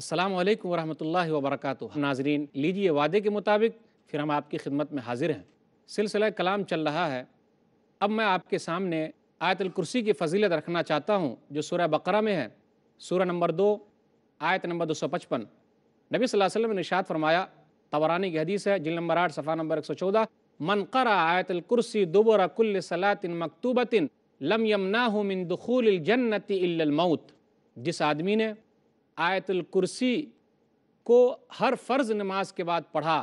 अस्सलाम वालेकुम रहमतुल्लाहि व नाजरीन लीजिए वादे के मुताबिक फिर हम आपकी खिदमत में हाजिर हैं सिलसिला कलाम चल रहा है अब मैं आपके सामने आयतल कुर्सी की फजीलत रखना चाहता हूँ जो सूर्य बकरा में है सूर्य नंबर दो आयत नंबर दो सौ पचपन नबी वसल्लम ने निशात फरमाया तवरानी की हदीस है जिल नंबर आठ सफ़ा नंबर एक सौ चौदह मनकरा आयतल कुर्सी दुबरा कुल सलातिन मकतूबतिन लम यमना मिन दखूल जन्नति मऊत जिस आदमी ने आयतुल कुर्सी को हर फ़र्ज़ नमाज के बाद पढ़ा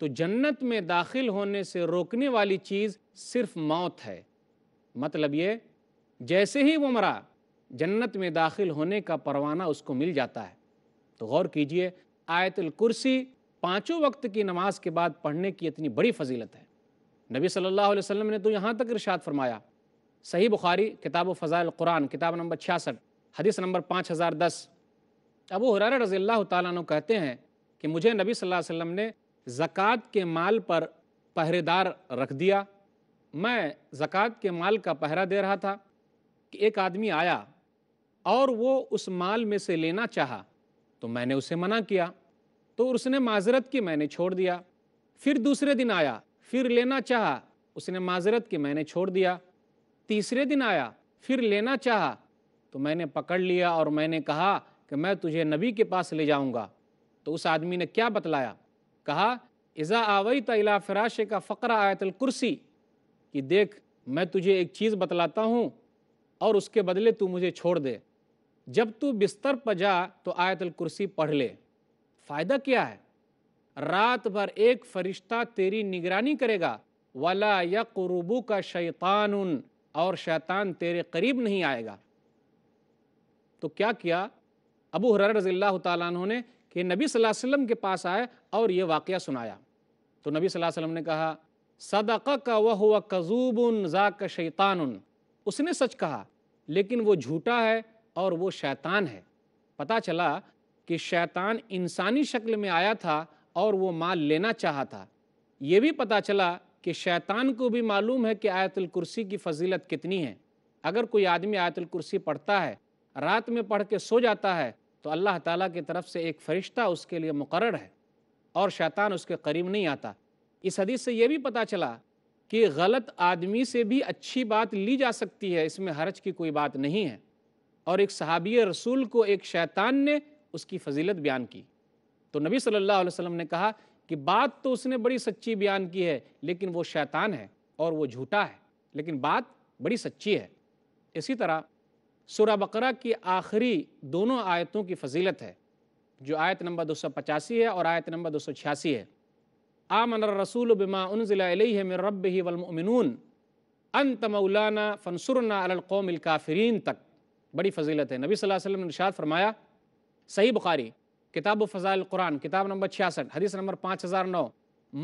तो जन्नत में दाखिल होने से रोकने वाली चीज़ सिर्फ मौत है मतलब ये जैसे ही वो मरा जन्नत में दाखिल होने का परवाना उसको मिल जाता है तो गौर कीजिए आयतुल कुर्सी पाँचों वक्त की नमाज के बाद पढ़ने की इतनी बड़ी फजीलत है नबी सल्लल्लाहु अलैहि वसल्लम ने तो यहाँ तक इरशाद फरमाया सही बुखारी किताब फ़ज़ाइल कुरान किताब नंबर छियासठ हदीस नंबर पाँच हज़ार दस अबू हुरारा रज़ी अल्लाह कहते हैं कि मुझे नबी सल्लल्लाहु अलैहि वसल्लम ने ज़क़़त के माल पर पहरेदार रख दिया मैं ज़क़़त के माल का पहरा दे रहा था कि एक आदमी आया और वो उस माल में से लेना चाहा तो मैंने उसे मना किया तो उसने माजरत की मैंने छोड़ दिया फिर दूसरे दिन आया फिर लेना चाहा उसने माजरत की मैंने छोड़ दिया तीसरे दिन आया फिर लेना चाहा तो मैंने पकड़ लिया और मैंने कहा कि मैं तुझे नबी के पास ले जाऊंगा तो उस आदमी ने क्या बतलाया कहा इज़ा आवई तला फ़राश का फ़करा आयतल कुर्सी कि देख मैं तुझे एक चीज़ बतलाता हूँ और उसके बदले तू मुझे छोड़ दे जब तू बिस्तर पर जा तो आयतल कुर्सी पढ़ ले फ़ायदा क्या है रात भर एक फरिश्ता तेरी निगरानी करेगा वाला या कुरूबू का शैतान और शैतान तेरे करीब नहीं आएगा तो क्या किया अबू हर अल्लाह तु ने कि नबी सल्लल्लाहु अलैहि वसल्लम के पास आए और ये वाक़ सुनाया तो नबी सल्लल्लाहु अलैहि वसल्लम ने कहा सदक़ का वह हुआ उन ज़ाक शैतान उसने सच कहा लेकिन वो झूठा है और वो शैतान है पता चला कि शैतान इंसानी शक्ल में आया था और वो माल लेना चाहा था ये भी पता चला कि शैतान को भी मालूम है कि आयतुल कुर्सी की फजीलत कितनी है अगर कोई आदमी आयतुल कुर्सी पढ़ता है रात में पढ़ के सो जाता है तो अल्लाह ताला की तरफ से एक फ़रिश्ता उसके लिए मुकर है और शैतान उसके करीब नहीं आता इस हदीस से ये भी पता चला कि गलत आदमी से भी अच्छी बात ली जा सकती है इसमें हरज की कोई बात नहीं है और एक सहाबी रसूल को एक शैतान ने उसकी फजीलत बयान की तो नबी सल्लल्लाहु अलैहि वसल्लम ने कहा कि बात तो उसने बड़ी सच्ची बयान की है लेकिन वो शैतान है और वो झूठा है लेकिन बात बड़ी सच्ची है इसी तरह सुरा बकरा की आखिरी दोनों आयतों की फजीलत है जो आयत नंबर दो सौ पचासी है और आयत नंबर दो सौ छियासी है आमन रसूल बिमा उनज़िली है रब ही वलमिन अन मौलाना फ़नसरना अलकौम काफरीन तक बड़ी फजीलत है नबी सल्लल्लाहु वसल्लम ने इरशाद फरमाया सही बुखारी किताब फ़ज़ाइल कुरान किताब नंबर छियासठ हदीस नंबर पाँच हज़ार नौ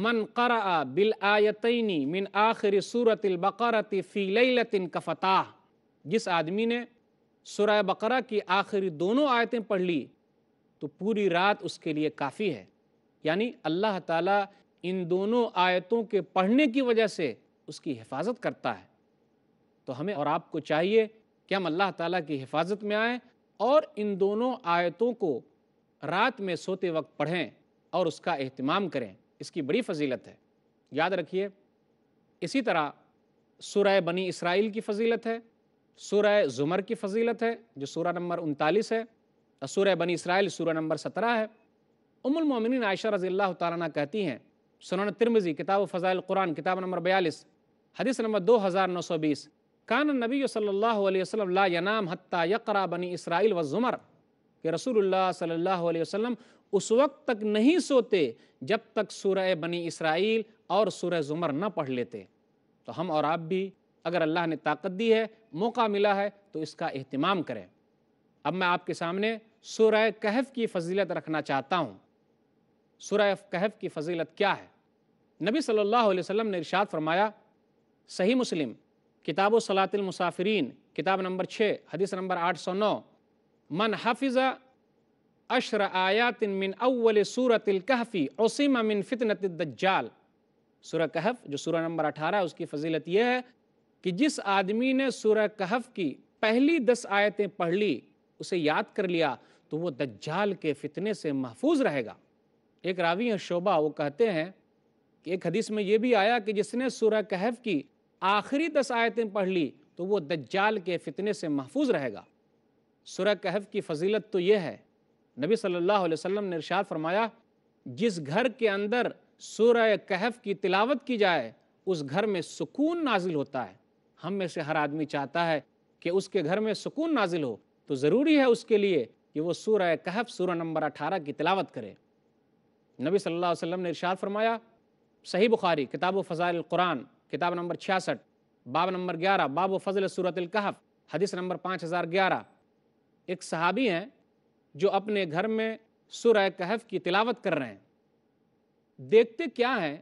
मन कर बिल आयतनी मिन आखिर सूरत बकरत फ़ी लतिन कफ़ताह जिस आदमी ने सुरह बकरा की आखिरी दोनों आयतें पढ़ ली तो पूरी रात उसके लिए काफ़ी है यानी अल्लाह ताला इन दोनों आयतों के पढ़ने की वजह से उसकी हिफाजत करता है तो हमें और आपको चाहिए कि हम अल्लाह ताला की हिफाजत में आएँ और इन दोनों आयतों को रात में सोते वक्त पढ़ें और उसका अहतमाम करें इसकी बड़ी फजीलत है याद रखिए इसी तरह सुरह बनी इसराइल की फजीलत है सूर्य ज़ुमर की फजीलत है जो सूर्य नंबर उनतालीस है सूर्य बनी इसराइल सूर्य नंबर सत्रह है उमुलमिन आयशा रज़ी अल्लाह तारा कहती हैं सुनान तिरमजी किताब फ़ज़ाइल कुरान किताब नंबर बयालीस हदीस नंबर दो हज़ार नौ सौ बीस कान नबी सल्ला वसलम ला यनाम हत्ता यकरा बनी इसराइल व ज़ुमर कि रसूलुल्लाह सल्लल्लाहु अलैहि वसल्लम उस वक्त तक नहीं सोते जब तक सूरह बनी इसराइल और सूरह ज़ुमर न पढ़ लेते तो हम और आप भी अगर अल्लाह ने ताकत दी है मौका मिला है तो इसका अहतमाम करें अब मैं आपके सामने सुरह कहफ की फजीलत रखना चाहता हूँ सुरह कहफ की फजीलत क्या है नबी सल्लल्लाहु अलैहि वसल्लम ने इरशाद फरमाया सही मुस्लिम किताब सलातमसाफरीन किताब नंबर छः हदीस नंबर आठ सौ नौ मन हाफिज़ा अशर आयात मिन अव्वल कहफ़ी ओसीमा मिन दज्जाल सूर कहफ जो सूर नंबर अठारह उसकी फजीलत यह है कि जिस आदमी ने सूरह कहफ की पहली दस आयतें पढ़ ली उसे याद कर लिया तो वो दज्जाल के फितने से महफूज रहेगा एक रावी है शोभा वो कहते हैं कि एक हदीस में ये भी आया कि जिसने सूरह कहफ की आखिरी दस आयतें पढ़ ली तो वो दज्जाल के फितने से महफूज रहेगा सूरह कहफ की फजीलत तो यह है नबी सल्लल्लाहु अलैहि वसल्लम ने इरशाद फरमाया जिस घर के अंदर सूरह कहफ की तिलावत की जाए उस घर में सुकून नाजिल होता है हम में से हर आदमी चाहता है कि उसके घर में सुकून नाजिल हो तो ज़रूरी है उसके लिए कि वो सूर्य कहफ सूर नंबर अठारह की तिलावत करे नबी सल्लल्लाहु अलैहि वसल्लम ने इरशाद फरमाया सही बुखारी किताब फ़ज़ाइल कुरान किताब नंबर छियासठ बाब नंबर ग्यारह बाब फ़जल सूरत कहफ हदीस नंबर पाँच हज़ार ग्यारह एक सहाबी हैं जो अपने घर में सुर कहफ की तिलावत कर रहे हैं देखते क्या हैं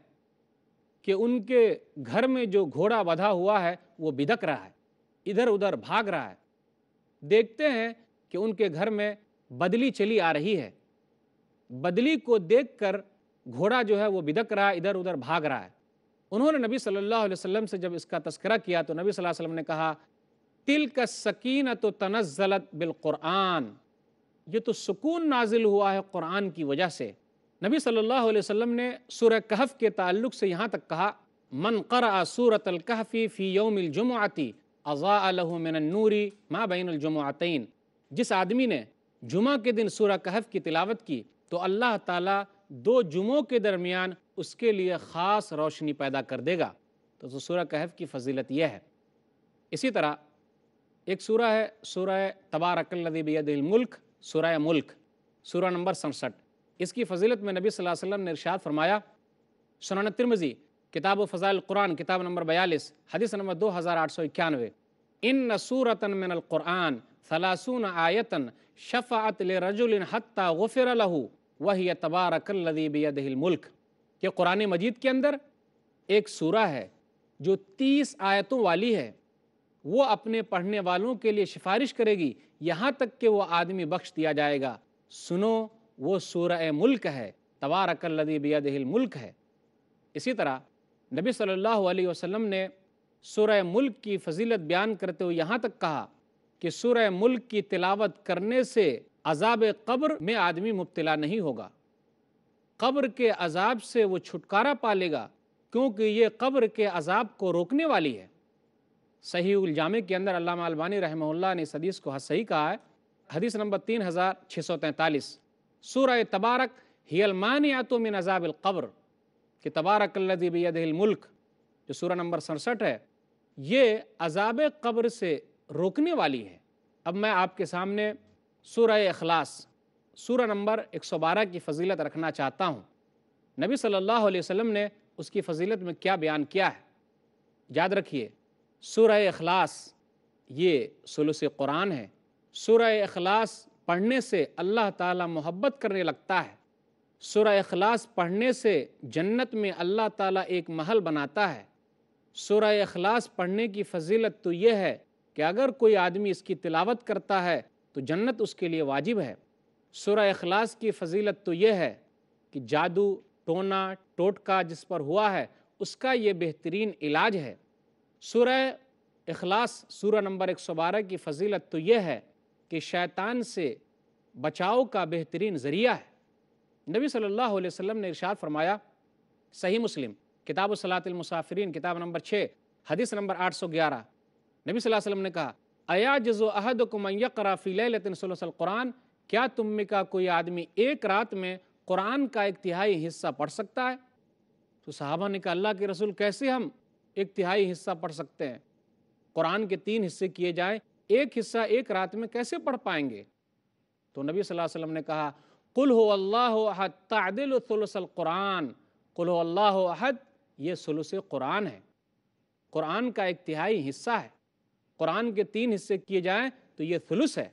कि उनके घर में जो घोड़ा बधा हुआ है वो बिदक रहा है इधर उधर भाग रहा है देखते हैं कि उनके घर में बदली चली आ रही है बदली को देखकर घोड़ा जो है वो बिदक रहा है इधर उधर भाग रहा है उन्होंने नबी सल्लल्लाहु अलैहि वसल्लम से जब इसका तस्करा किया तो नबी सल्लल्लाहु अलैहि वसल्लम ने कहा तिल का सकीन तो तनज़लत क़ुरान ये तो सुकून नाजिल हुआ है कुरान की वजह से नबी सल्लल्लाहु अलैहि वसल्लम ने सूर कहफ़ के ताल्लुक से यहाँ तक कहा मन कर सूरत कहफ़ी फ़ी योमिलजुमआती अज़ा मिनूरी माँ बैनजुमआतन जिस आदमी ने जुमा के दिन सूर कहफ़ की तिलावत की तो अल्लाह ताला दो जुमों के दरमियान उसके लिए ख़ास रोशनी पैदा कर देगा तो, तो कहफ़ की फजीलत यह है इसी तरह एक सूरा है सूर तबारकल्लबीदमुल्क सूर मुल्क सूरा नंबर सड़सठ इसकी फजीलत में नबी सल्लल्लाहु अलैहि वसल्लम ने इरशाद फरमाया सुनान तिरमजी किताब फ़ज़ाइल कुरान किताब नंबर बयालीस हदीस नंबर दो हज़ार आठ सौ इक्यानवे इन सूरतन मिनल कुरान सलासून आयतन शफ़ात रजुल हत्ता गफ़िर लहू वही मुल्क ये कुरान मजीद के अंदर एक सूरा है जो तीस आयतों वाली है वो अपने पढ़ने वालों के लिए सिफारिश करेगी यहाँ तक कि वो आदमी बख्श दिया जाएगा सुनो वो सूर मुल्क है तबारकल्लदी बियादिल मुल्क है इसी तरह नबी सल्लल्लाहु अलैहि वसल्लम ने सूर्य मुल्क की फजीलत बयान करते हुए यहाँ तक कहा कि सूर्य मुल्क की तिलावत करने से अजाब कब्र में आदमी मुबतला नहीं होगा कब्र के अजाब से वो छुटकारा पा लेगा क्योंकि ये कब्र के अजाब को रोकने वाली है सही उलजामे के अंदर अल्लाह अलबानी ने इस हदीस को सही कहा है हदीस नंबर तीन हज़ार छः सौ तैंतालीस सूर तबारक हियलमानियातु मिन अजाबिलकब्र कि तबारक मुल्क जो सूर्य नंबर सड़सठ है ये अजाब कब्र से रोकने वाली है अब मैं आपके सामने सूर अखलास सूर नंबर 112 की फजीलत रखना चाहता हूँ नबी सल्लल्लाहु अलैहि वसल्लम ने उसकी फजीलत में क्या बयान किया है याद रखिए सूर अखलास ये सलुस कुरान है सूर अखलास पढ़ने से अल्लाह ताला मोहब्बत करने लगता है सुर अखलास पढ़ने से जन्नत में अल्लाह ताला एक महल बनाता है सुर अखलास पढ़ने की फजीलत तो यह है कि अगर कोई आदमी इसकी तिलावत करता है तो जन्नत उसके लिए वाजिब है सुर अखलास की फजीलत तो यह है कि जादू टोना टोटका जिस पर हुआ है उसका ये बेहतरीन इलाज है सुर अखलास सूर्य नंबर बारह की फजीलत तो यह है कि शैतान से बचाव का बेहतरीन ज़रिया है नबी सल्लल्लाहु अलैहि वसल्लम ने इरशाद फरमाया सही मुस्लिम किताब सलातमसाफरीन किताब नंबर छः हदीस नंबर आठ सौ ग्यारह नबी वसल्लम ने कहा अया जजो अहद कुमयकरा कुरान क्या तुम में का कोई आदमी एक रात में कुरान का एक तिहाई हिस्सा पढ़ सकता है तो साहबा ने कहा अल्लाह के रसूल कैसे हम एक तिहाई हिस्सा पढ़ सकते हैं कुरान के तीन हिस्से किए जाएं एक हिस्सा एक रात में कैसे पढ़ पाएंगे तो नबी सल्लल्लाहु अलैहि वसल्लम ने कहा कुल हो अल्लाह अहद तादिल कुरान कुल हो अल्लाह अहद ये सलुस कुरान है कुरान का एक तिहाई हिस्सा है कुरान के तीन हिस्से किए जाएं तो ये थुलुस है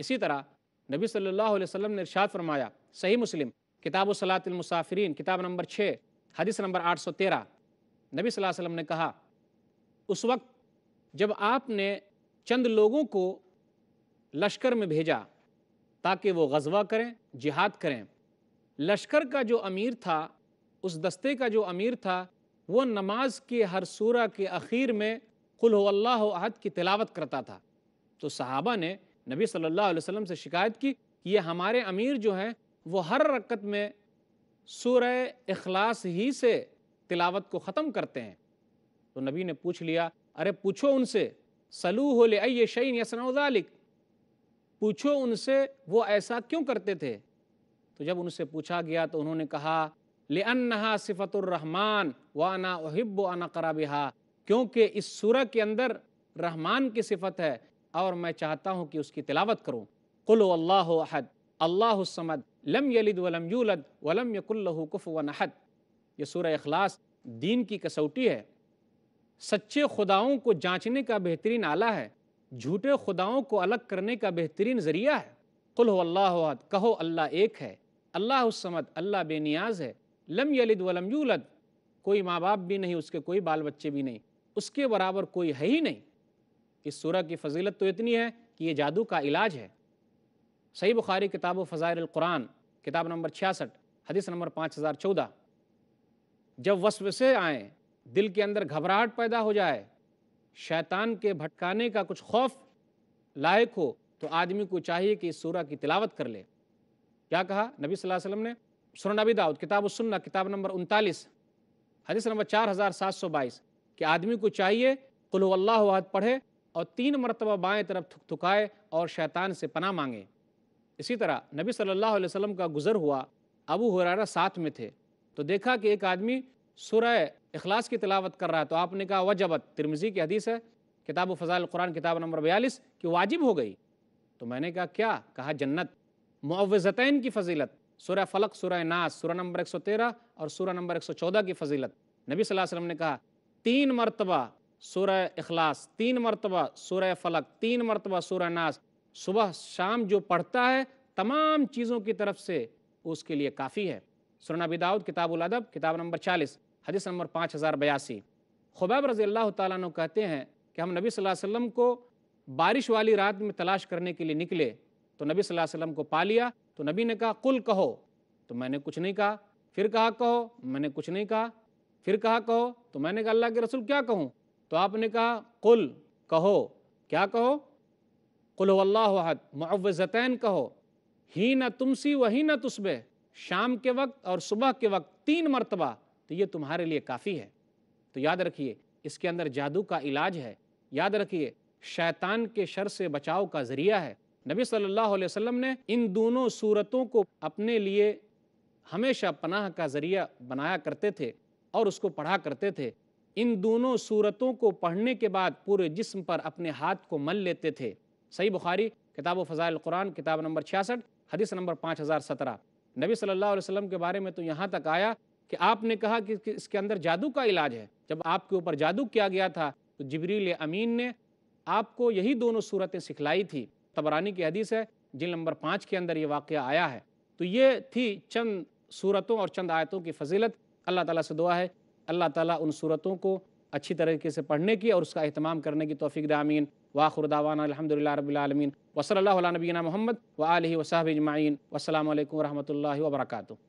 इसी तरह नबी सल्लल्लाहु अलैहि वसल्लम ने इरशाद फरमाया सही मुस्लिम किताब सलातमसाफरीन किताब नंबर छः हदीस नंबर आठ सौ तेरह नबी वसल्लम ने कहा उस वक्त जब आपने चंद लोगों को लश्कर में भेजा ताकि वो गजवा करें जिहाद करें लश्कर का जो अमीर था उस दस्ते का जो अमीर था वो नमाज के हर सूरा के अखीर में कुल अल्लाह अहद की तिलावत करता था तो सहाबा ने नबी सल्लल्लाहु अलैहि वसल्लम से शिकायत की कि ये हमारे अमीर जो हैं वो हर रकत में सूर अखलास ही से तिलावत को ख़त्म करते हैं तो नबी ने पूछ लिया अरे पूछो उनसे सलू हो ले शैन यसनाउदालिक पूछो उनसे वो ऐसा क्यों करते थे तो जब उनसे पूछा गया तो उन्होंने कहा ले अनहा सिफतरहमान व अना ओहिब अना कराबिहा क्योंकि इस सूरह के अंदर रहमान की सिफत है और मैं चाहता हूँ कि उसकी तिलावत करूँ कुल अल्लाह अहद अल्लाह समद लम यलिद वलम यूलद वलम यकुल्लहु कुफ़ वन अहद ये सूर अखलास दीन की कसौटी है सच्चे खुदाओं को जांचने का बेहतरीन आला है झूठे खुदाओं को अलग करने का बेहतरीन ज़रिया है कुल अल्लाह कहो अल्लाह एक है अल्लाह समद अल्लाह बेनियाज है लम यलिद वलम यूलद कोई माँ बाप भी नहीं उसके कोई बाल बच्चे भी नहीं उसके बराबर कोई है ही नहीं इस सूरह की फजीलत तो इतनी है कि ये जादू का इलाज है सही बुखारी किताब फ़ज़ाइल क़ुरान किताब नंबर छियासठ हदीस नंबर पाँच हज़ार चौदह जब वसवसे आएँ दिल के अंदर घबराहट पैदा हो जाए शैतान के भटकाने का कुछ खौफ लायक हो तो आदमी को चाहिए कि इस सूरा की तिलावत कर ले क्या कहा नबी सल्लल्लाहु अलैहि वसल्लम ने सुन नबी दाऊद किताब सुन्ना किताब नंबर उनतालीस हदीस नंबर चार हज़ार सात सौ बाईस कि आदमी को चाहिए कुल्लाहद पढ़े और तीन मरतबा बाएँ तरफ थुक थुकाए और शैतान से पना मांगे इसी तरह नबी सल्लल्लाहु अलैहि वसल्लम का गुज़र हुआ अबू हुरारा साथ में थे तो देखा कि एक आदमी सुरह अखलास की तिलावत कर रहा है तो आपने कहा वजबत तिरमजी की हदीस है किताब फ़जाल कुरान किताब नंबर बयालीस कि वाजिब हो गई तो मैंने कहा क्या कहा जन्नत मुआवज़तैन की फजीलत सुरह फ़लक सुरह नास सुरह नंबर एक सौ तेरह और सुरह नंबर एक सौ चौदह की फजीलत नबी सल्लल्लाहु अलैहि वसल्लम ने कहा तीन मरतबा सुरह अखलास तीन मरतबा सुरह फ़लक तीन मरतबा सुरह नास सुबह शाम जो पढ़ता है तमाम चीज़ों की तरफ से उसके लिए काफ़ी है सुरन अबी दाऊद किताबुल अदब किताब नंबर चालीस हदीस नंबर पाँच हज़ार बयासी खुबैब रज़ी अल्लाह तु कहते हैं कि हम नबी सल्लल्लाहु अलैहि वसल्लम को बारिश वाली रात में तलाश करने के लिए निकले तो नबी सल्लल्लाहु अलैहि वसल्लम को पा लिया तो नबी ने कहा कुल कहो तो मैंने कुछ नहीं कहा फिर कहा कहो मैंने कुछ नहीं कहा फिर कहा कहो तो मैंने कहा अल्लाह के रसूल क्या कहूँ तो आपने कहा कुल कहो क्या कहो कुल अल्लाहद मुआवज़तैन कहो ही न तुमसी वही न तुस्बे शाम के वक्त और सुबह के वक्त तीन मरतबा तो ये तुम्हारे लिए काफ़ी है तो याद रखिए इसके अंदर जादू का इलाज है याद रखिए शैतान के शर से बचाव का ज़रिया है नबी सल्लल्लाहु अलैहि वसल्लम ने इन दोनों सूरतों को अपने लिए हमेशा पनाह का ज़रिया बनाया करते थे और उसको पढ़ा करते थे इन दोनों सूरतों को पढ़ने के बाद पूरे जिस्म पर अपने हाथ को मल लेते थे सही बुखारी किताब फ़ज़ाइल कुरान किताब नंबर छियासठ हदीस नंबर पाँच हज़ार सत्रह नबी सल्लल्लाहु अलैहि वसल्लम के बारे में तो यहाँ तक आया कि आपने कहा कि इसके अंदर जादू का इलाज है जब आपके ऊपर जादू किया गया था तो जबरील अमीन ने आपको यही दोनों सूरतें सिखलाई थी तबरानी की हदीस है जिल नंबर पाँच के अंदर ये वाक़ आया है तो ये थी चंद सूरतों और चंद आयतों की फजीलत अल्लाह ताला से दुआ है अल्लाह ताला उन सूरतों को अच्छी तरीके से पढ़ने की और उसका अहतमाम करने की तोफ़ी दामीन वाखुरदावान अलहमदिल्ला रबीआलमीन वसल नबीना मोहम्मद व वसाबिजमाइन वसलम वरहमल वर्का